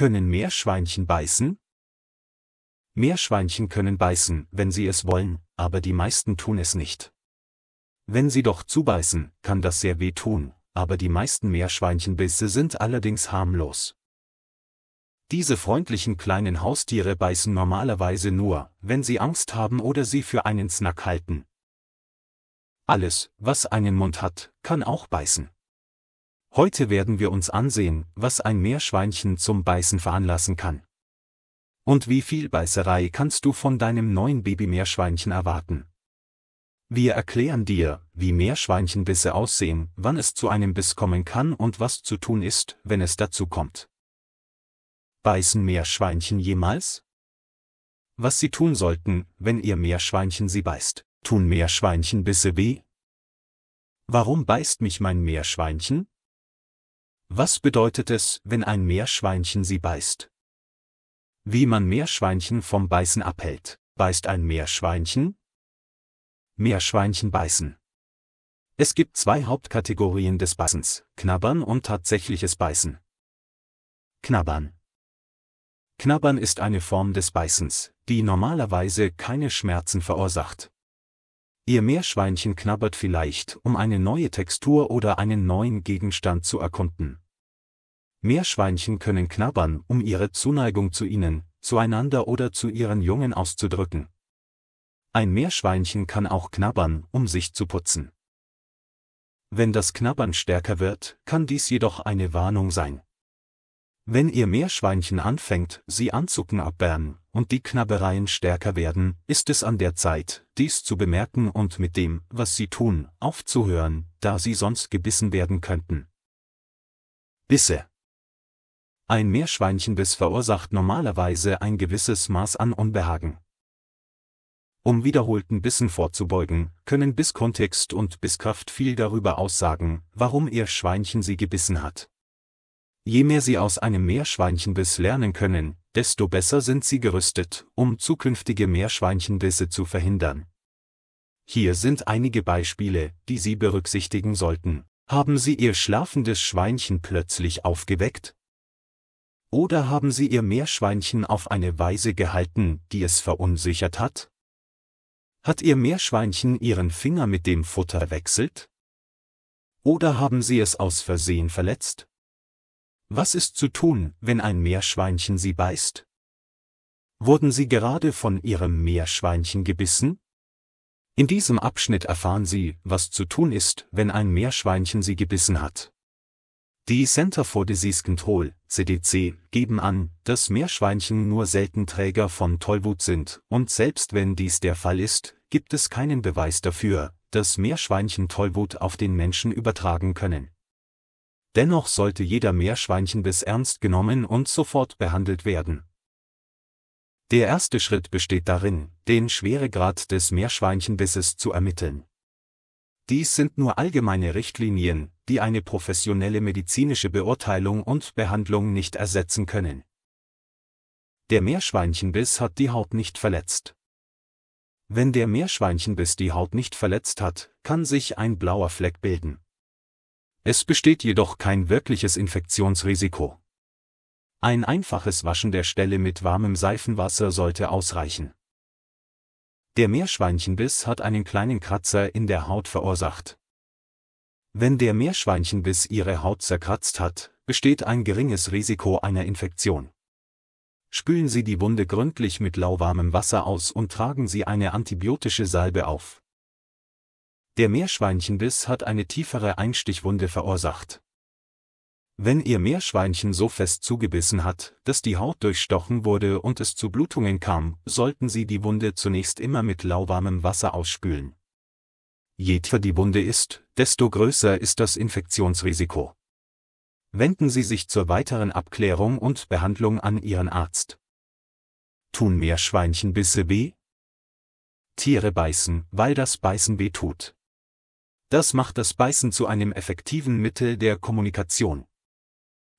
Können Meerschweinchen beißen? Meerschweinchen können beißen, wenn sie es wollen, aber die meisten tun es nicht. Wenn sie doch zubeißen, kann das sehr weh tun, aber die meisten Meerschweinchenbisse sind allerdings harmlos. Diese freundlichen kleinen Haustiere beißen normalerweise nur, wenn sie Angst haben oder sie für einen Snack halten. Alles, was einen Mund hat, kann auch beißen. Heute werden wir uns ansehen, was ein Meerschweinchen zum Beißen veranlassen kann. Und wie viel Beißerei kannst du von deinem neuen Baby-Meerschweinchen erwarten? Wir erklären dir, wie Meerschweinchenbisse aussehen, wann es zu einem Biss kommen kann und was zu tun ist, wenn es dazu kommt. Beißen Meerschweinchen jemals? Was sie tun sollten, wenn ihr Meerschweinchen sie beißt. Tun Meerschweinchenbisse weh? Warum beißt mich mein Meerschweinchen? Was bedeutet es, wenn ein Meerschweinchen sie beißt? Wie man Meerschweinchen vom Beißen abhält. Beißt ein Meerschweinchen? Meerschweinchen beißen. Es gibt zwei Hauptkategorien des Beißens, Knabbern und tatsächliches Beißen. Knabbern. Knabbern ist eine Form des Beißens, die normalerweise keine Schmerzen verursacht. Ihr Meerschweinchen knabbert vielleicht, um eine neue Textur oder einen neuen Gegenstand zu erkunden. Meerschweinchen können knabbern, um ihre Zuneigung zu ihnen, zueinander oder zu ihren Jungen auszudrücken. Ein Meerschweinchen kann auch knabbern, um sich zu putzen. Wenn das Knabbern stärker wird, kann dies jedoch eine Warnung sein. Wenn ihr Meerschweinchen anfängt, sie anzucken anzuknabbern und die Knabbereien stärker werden, ist es an der Zeit, dies zu bemerken und mit dem, was sie tun, aufzuhören, da sie sonst gebissen werden könnten. Bisse ein Meerschweinchenbiss verursacht normalerweise ein gewisses Maß an Unbehagen. Um wiederholten Bissen vorzubeugen, können Bisskontext und Bisskraft viel darüber aussagen, warum ihr Schweinchen sie gebissen hat. Je mehr sie aus einem Meerschweinchenbiss lernen können, desto besser sind sie gerüstet, um zukünftige Meerschweinchenbisse zu verhindern. Hier sind einige Beispiele, die Sie berücksichtigen sollten. Haben Sie Ihr schlafendes Schweinchen plötzlich aufgeweckt? Oder haben Sie Ihr Meerschweinchen auf eine Weise gehalten, die es verunsichert hat? Hat Ihr Meerschweinchen Ihren Finger mit dem Futter wechselt? Oder haben Sie es aus Versehen verletzt? Was ist zu tun, wenn ein Meerschweinchen Sie beißt? Wurden Sie gerade von Ihrem Meerschweinchen gebissen? In diesem Abschnitt erfahren Sie, was zu tun ist, wenn ein Meerschweinchen Sie gebissen hat. Die Center for Disease Control, CDC, geben an, dass Meerschweinchen nur selten Träger von Tollwut sind, und selbst wenn dies der Fall ist, gibt es keinen Beweis dafür, dass Meerschweinchen Tollwut auf den Menschen übertragen können. Dennoch sollte jeder Meerschweinchenbiss ernst genommen und sofort behandelt werden. Der erste Schritt besteht darin, den Schweregrad des Meerschweinchenbisses zu ermitteln. Dies sind nur allgemeine Richtlinien, die eine professionelle medizinische Beurteilung und Behandlung nicht ersetzen können. Der Meerschweinchenbiss hat die Haut nicht verletzt. Wenn der Meerschweinchenbiss die Haut nicht verletzt hat, kann sich ein blauer Fleck bilden. Es besteht jedoch kein wirkliches Infektionsrisiko. Ein einfaches Waschen der Stelle mit warmem Seifenwasser sollte ausreichen. Der Meerschweinchenbiss hat einen kleinen Kratzer in der Haut verursacht. Wenn der Meerschweinchenbiss ihre Haut zerkratzt hat, besteht ein geringes Risiko einer Infektion. Spülen Sie die Wunde gründlich mit lauwarmem Wasser aus und tragen Sie eine antibiotische Salbe auf. Der Meerschweinchenbiss hat eine tiefere Einstichwunde verursacht. Wenn Ihr Meerschweinchen so fest zugebissen hat, dass die Haut durchstochen wurde und es zu Blutungen kam, sollten Sie die Wunde zunächst immer mit lauwarmem Wasser ausspülen. Je tiefer die Wunde ist, desto größer ist das Infektionsrisiko. Wenden Sie sich zur weiteren Abklärung und Behandlung an Ihren Arzt. Tun mehr Schweinchenbisse weh? Tiere beißen, weil das Beißen weh tut. Das macht das Beißen zu einem effektiven Mittel der Kommunikation.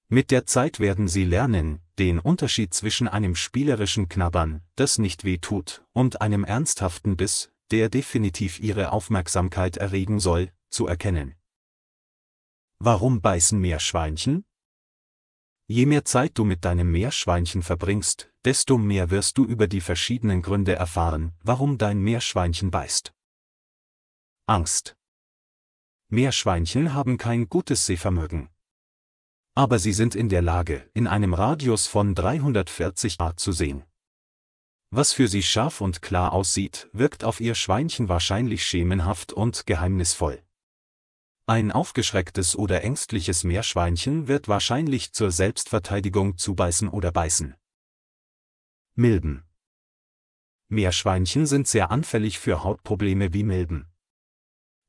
Mit der Zeit werden Sie lernen, den Unterschied zwischen einem spielerischen Knabbern, das nicht weh tut, und einem ernsthaften Biss, der definitiv ihre Aufmerksamkeit erregen soll, zu erkennen. Warum beißen Meerschweinchen? Je mehr Zeit du mit deinem Meerschweinchen verbringst, desto mehr wirst du über die verschiedenen Gründe erfahren, warum dein Meerschweinchen beißt. Angst. Meerschweinchen haben kein gutes Sehvermögen. Aber sie sind in der Lage, in einem Radius von 340 A zu sehen was für sie scharf und klar aussieht, wirkt auf ihr Schweinchen wahrscheinlich schemenhaft und geheimnisvoll. Ein aufgeschrecktes oder ängstliches Meerschweinchen wird wahrscheinlich zur Selbstverteidigung zubeißen oder beißen. Milben. Meerschweinchen sind sehr anfällig für Hautprobleme wie Milben.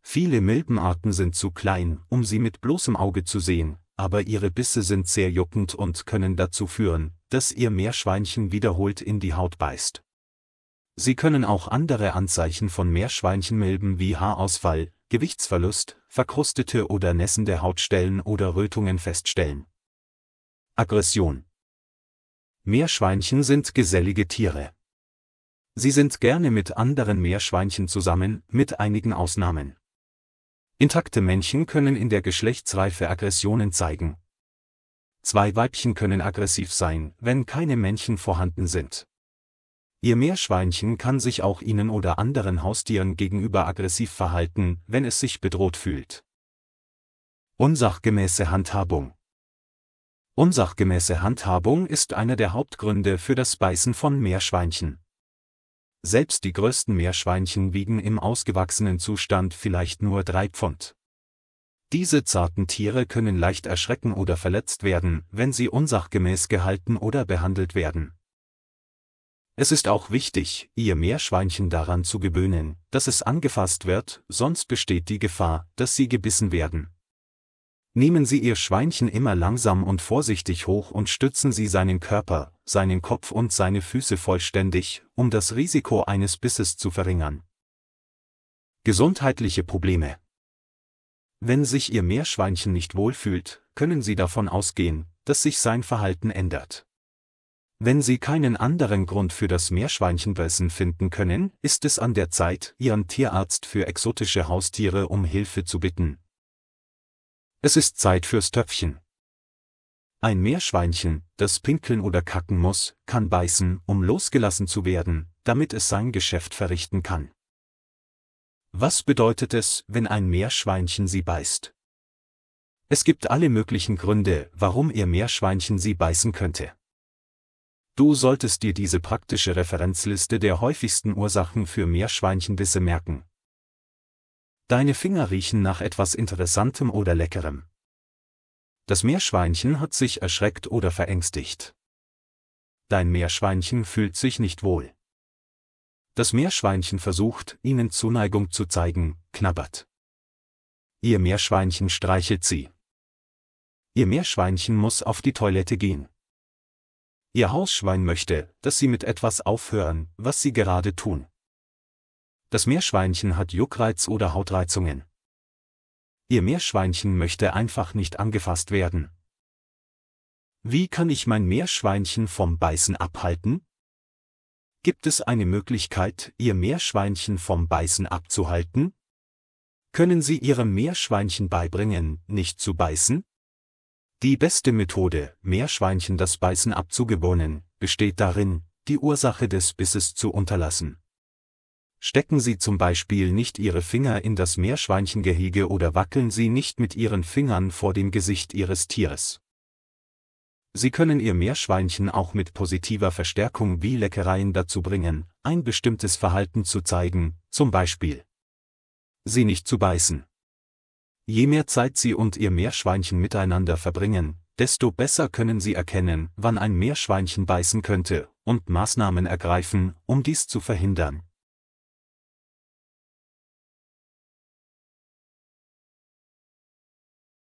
Viele Milbenarten sind zu klein, um sie mit bloßem Auge zu sehen, aber ihre Bisse sind sehr juckend und können dazu führen, das ihr Meerschweinchen wiederholt in die Haut beißt. Sie können auch andere Anzeichen von Meerschweinchenmilben wie Haarausfall, Gewichtsverlust, verkrustete oder nässende Hautstellen oder Rötungen feststellen. Aggression Meerschweinchen sind gesellige Tiere. Sie sind gerne mit anderen Meerschweinchen zusammen, mit einigen Ausnahmen. Intakte Männchen können in der Geschlechtsreife Aggressionen zeigen, Zwei Weibchen können aggressiv sein, wenn keine Männchen vorhanden sind. Ihr Meerschweinchen kann sich auch ihnen oder anderen Haustieren gegenüber aggressiv verhalten, wenn es sich bedroht fühlt. Unsachgemäße Handhabung Unsachgemäße Handhabung ist einer der Hauptgründe für das Beißen von Meerschweinchen. Selbst die größten Meerschweinchen wiegen im ausgewachsenen Zustand vielleicht nur drei Pfund. Diese zarten Tiere können leicht erschrecken oder verletzt werden, wenn sie unsachgemäß gehalten oder behandelt werden. Es ist auch wichtig, ihr Meerschweinchen daran zu gewöhnen, dass es angefasst wird, sonst besteht die Gefahr, dass sie gebissen werden. Nehmen Sie Ihr Schweinchen immer langsam und vorsichtig hoch und stützen Sie seinen Körper, seinen Kopf und seine Füße vollständig, um das Risiko eines Bisses zu verringern. Gesundheitliche Probleme wenn sich Ihr Meerschweinchen nicht wohlfühlt, können Sie davon ausgehen, dass sich sein Verhalten ändert. Wenn Sie keinen anderen Grund für das Meerschweinchenbeißen finden können, ist es an der Zeit, Ihren Tierarzt für exotische Haustiere um Hilfe zu bitten. Es ist Zeit fürs Töpfchen. Ein Meerschweinchen, das pinkeln oder kacken muss, kann beißen, um losgelassen zu werden, damit es sein Geschäft verrichten kann. Was bedeutet es, wenn ein Meerschweinchen sie beißt? Es gibt alle möglichen Gründe, warum ihr Meerschweinchen sie beißen könnte. Du solltest dir diese praktische Referenzliste der häufigsten Ursachen für Meerschweinchenbisse merken. Deine Finger riechen nach etwas Interessantem oder Leckerem. Das Meerschweinchen hat sich erschreckt oder verängstigt. Dein Meerschweinchen fühlt sich nicht wohl. Das Meerschweinchen versucht, ihnen Zuneigung zu zeigen, knabbert. Ihr Meerschweinchen streichelt sie. Ihr Meerschweinchen muss auf die Toilette gehen. Ihr Hausschwein möchte, dass sie mit etwas aufhören, was sie gerade tun. Das Meerschweinchen hat Juckreiz oder Hautreizungen. Ihr Meerschweinchen möchte einfach nicht angefasst werden. Wie kann ich mein Meerschweinchen vom Beißen abhalten? Gibt es eine Möglichkeit, Ihr Meerschweinchen vom Beißen abzuhalten? Können Sie Ihrem Meerschweinchen beibringen, nicht zu beißen? Die beste Methode, Meerschweinchen das Beißen abzugewöhnen, besteht darin, die Ursache des Bisses zu unterlassen. Stecken Sie zum Beispiel nicht Ihre Finger in das Meerschweinchengehege oder wackeln Sie nicht mit Ihren Fingern vor dem Gesicht Ihres Tieres. Sie können Ihr Meerschweinchen auch mit positiver Verstärkung wie Leckereien dazu bringen, ein bestimmtes Verhalten zu zeigen, zum Beispiel sie nicht zu beißen. Je mehr Zeit Sie und Ihr Meerschweinchen miteinander verbringen, desto besser können Sie erkennen, wann ein Meerschweinchen beißen könnte, und Maßnahmen ergreifen, um dies zu verhindern.